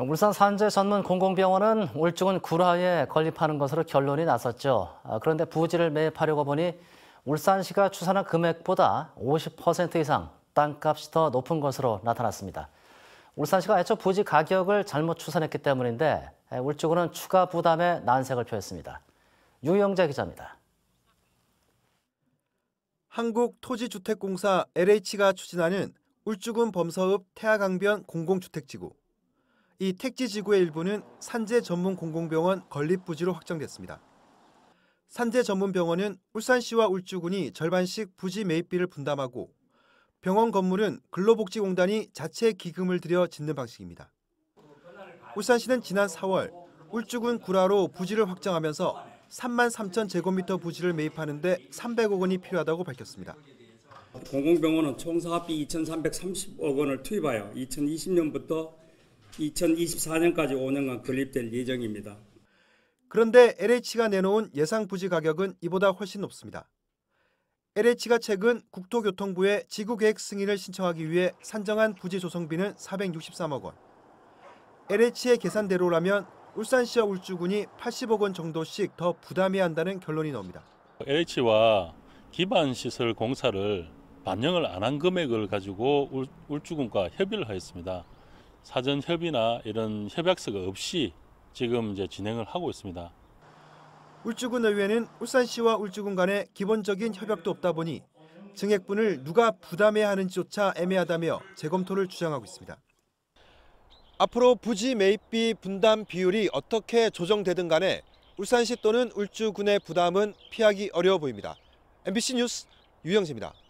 울산 산재 전문 공공병원은 울 중은 구라에 건립하는 것으로 결론이 났었죠. 아, 그런데 부지를 매입하려고 보니 울산시가 추산한 금액보다 50% 이상 땅값이 더 높은 것으로 나타났습니다. 울산시가 애초 부지 가격을 잘못 추산했기 때문인데 울주군은 추가 부담에 난색을 표했습니다. 유영재 기자입니다. 한국토지주택공사 LH가 추진하는 울주군 범서읍 태아강변 공공주택지구. 이 택지 지구의 일부는 산재 전문 공공병원 건립 부지로 확정됐습니다. 산재 전문 병원은 울산시와 울주군이 절반씩 부지 매입비를 분담하고 병원 건물은 근로복지공단이 자체 기금을 들여 짓는 방식입니다. 울산시는 지난 4월 울주군 구라로 부지를 확정하면서 3만 3천 제곱미터 부지를 매입하는데 300억 원이 필요하다고 밝혔습니다. 공공병원은 총사업비 2,330억 원을 투입하여 2020년부터 2024년까지 5년간 건립될 예정입니다. 그런데 LH가 내놓은 예상 부지 가격은 이보다 훨씬 높습니다. LH가 최근 국토교통부에 지구계획 승인을 신청하기 위해 산정한 부지 조성비는 463억 원. LH의 계산대로라면 울산시와 울주군이 80억 원 정도씩 더 부담해야 한다는 결론이 나옵니다. LH와 기반시설 공사를 반영을 안 한 금액을 가지고 울, 울주군과 협의를 하였습니다. 사전 협의나 이런 협약서가 없이 지금 이제 진행을 하고 있습니다. 울주군 의회는 울산시와 울주군 간의 기본적인 협약도 없다 보니 증액분을 누가 부담해야 하는지조차 애매하다며 재검토를 주장하고 있습니다. 앞으로 부지 매입비 분담 비율이 어떻게 조정되든 간에 울산시 또는 울주군의 부담은 피하기 어려워 보입니다. MBC 뉴스 유영재입니다.